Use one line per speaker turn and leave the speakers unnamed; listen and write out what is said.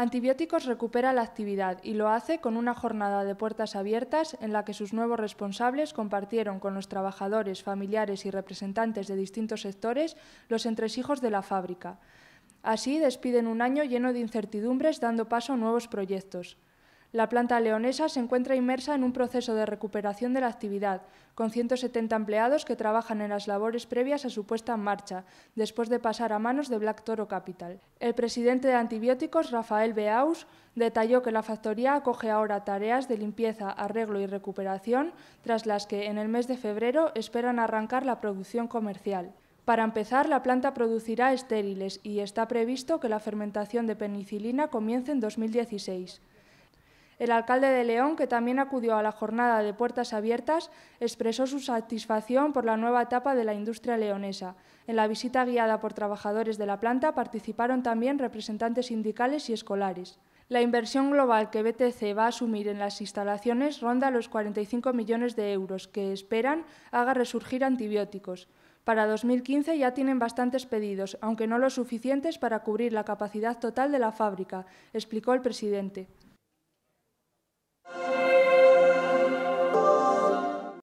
Antibióticos recupera la actividad y lo hace con una jornada de puertas abiertas en la que sus nuevos responsables compartieron con los trabajadores, familiares y representantes de distintos sectores los entresijos de la fábrica. Así despiden un año lleno de incertidumbres dando paso a nuevos proyectos. La planta leonesa se encuentra inmersa en un proceso de recuperación de la actividad, con 170 empleados que trabajan en las labores previas a su puesta en marcha, después de pasar a manos de Black Toro Capital. El presidente de Antibióticos, Rafael Beaus, detalló que la factoría acoge ahora tareas de limpieza, arreglo y recuperación, tras las que en el mes de febrero esperan arrancar la producción comercial. Para empezar, la planta producirá estériles y está previsto que la fermentación de penicilina comience en 2016. El alcalde de León, que también acudió a la jornada de puertas abiertas, expresó su satisfacción por la nueva etapa de la industria leonesa. En la visita guiada por trabajadores de la planta participaron también representantes sindicales y escolares. La inversión global que BTC va a asumir en las instalaciones ronda los 45 millones de euros que esperan haga resurgir antibióticos. Para 2015 ya tienen bastantes pedidos, aunque no los suficientes para cubrir la capacidad total de la fábrica, explicó el presidente.